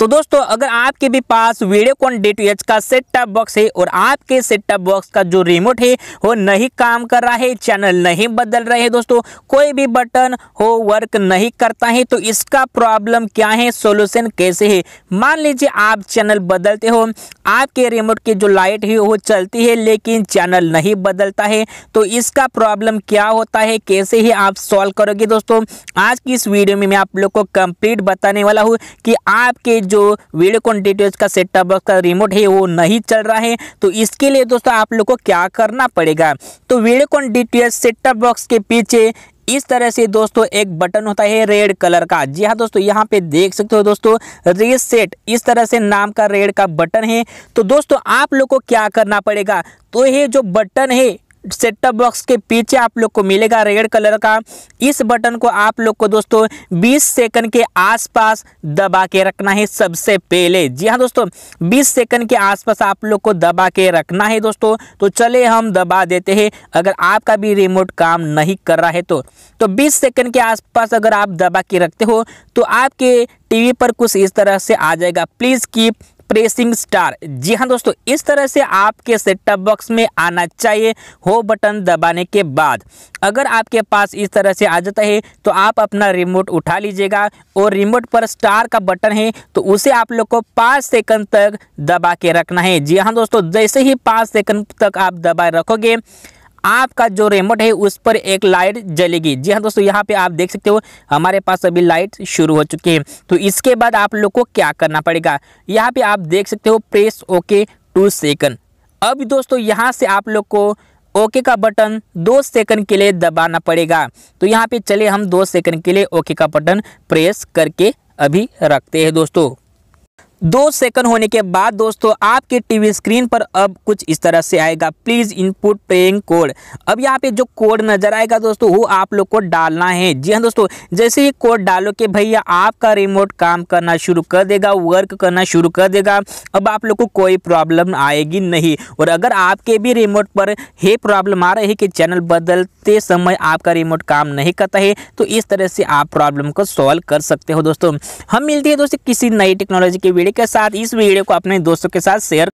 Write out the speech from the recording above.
तो दोस्तों अगर आपके भी पास वीडियोकॉन एच का सेट टॉप बॉक्स है और आपके सेट टॉप बॉक्स का जो रिमोट है वो नहीं काम कर रहा है चैनल नहीं बदल रहे हैं दोस्तों कोई भी बटन हो वर्क नहीं करता है तो इसका प्रॉब्लम क्या है सोल्यूशन कैसे है मान लीजिए आप चैनल बदलते हो आपके रिमोट की जो लाइट है वो चलती है लेकिन चैनल नहीं बदलता है तो इसका प्रॉब्लम क्या होता है कैसे ही आप सॉल्व करोगे दोस्तों आज की इस वीडियो में मैं आप लोग को कंप्लीट बताने वाला हूँ कि आपके जो वीडियो क्वान्टिटी का सेटअप बॉक्स का रिमोट है वो नहीं चल रहा है तो इसके लिए दोस्तों आप लोग को क्या करना पड़ेगा तो वीडियो क्वान्टिटी सेटअप बॉक्स के पीछे इस तरह से दोस्तों एक बटन होता है रेड कलर का जी हाँ दोस्तों यहाँ पे देख सकते हो दोस्तों रीसेट इस तरह से नाम का रेड का बटन है तो दोस्तों आप लोग को क्या करना पड़ेगा तो ये जो बटन है सेटअप बॉक्स के पीछे आप लोग को मिलेगा रेड कलर का इस बटन को आप लोग को दोस्तों 20 सेकंड के आसपास दबा के रखना है सबसे पहले जी हाँ दोस्तों 20 सेकंड के आसपास आप लोग को दबा के रखना है दोस्तों तो चले हम दबा देते हैं अगर आपका भी रिमोट काम नहीं कर रहा है तो, तो 20 सेकंड के आसपास अगर आप दबा के रखते हो तो आपके टीवी पर कुछ इस तरह से आ जाएगा प्लीज़ कीप प्रेसिंग स्टार जी हाँ दोस्तों इस तरह से आपके सेटअप बॉक्स में आना चाहिए हो बटन दबाने के बाद अगर आपके पास इस तरह से आ जाता है तो आप अपना रिमोट उठा लीजिएगा और रिमोट पर स्टार का बटन है तो उसे आप लोग को पाँच सेकंड तक दबा के रखना है जी हाँ दोस्तों जैसे ही पाँच सेकंड तक आप दबाए रखोगे आपका जो रेमोट है उस पर एक लाइट जलेगी जी हाँ दोस्तों यहाँ पे आप देख सकते हो हमारे पास अभी लाइट शुरू हो चुकी है तो इसके बाद आप लोग को क्या करना पड़ेगा यहाँ पे आप देख सकते हो प्रेस ओके टू सेकंड अब दोस्तों यहाँ से आप लोग को ओके का बटन दो सेकंड के लिए दबाना पड़ेगा तो यहाँ पे चले हम दो सेकंड के लिए ओके का बटन प्रेस करके अभी रखते हैं दोस्तों दो सेकंड होने के बाद दोस्तों आपके टीवी स्क्रीन पर अब कुछ इस तरह से आएगा प्लीज़ इनपुट पेइंग कोड अब यहाँ पे जो कोड नज़र आएगा दोस्तों वो आप लोग को डालना है जी हाँ दोस्तों जैसे ही कोड डालो के भैया आपका रिमोट काम करना शुरू कर देगा वर्क करना शुरू कर देगा अब आप लोग को कोई प्रॉब्लम आएगी नहीं और अगर आपके भी रिमोट पर ये प्रॉब्लम आ रही है कि चैनल बदलते समय आपका रिमोट काम नहीं करता है तो इस तरह से आप प्रॉब्लम को सॉल्व कर सकते हो दोस्तों हम मिलते हैं दोस्तों किसी नई टेक्नोलॉजी की वीडियो के साथ इस वीडियो को अपने दोस्तों के साथ शेयर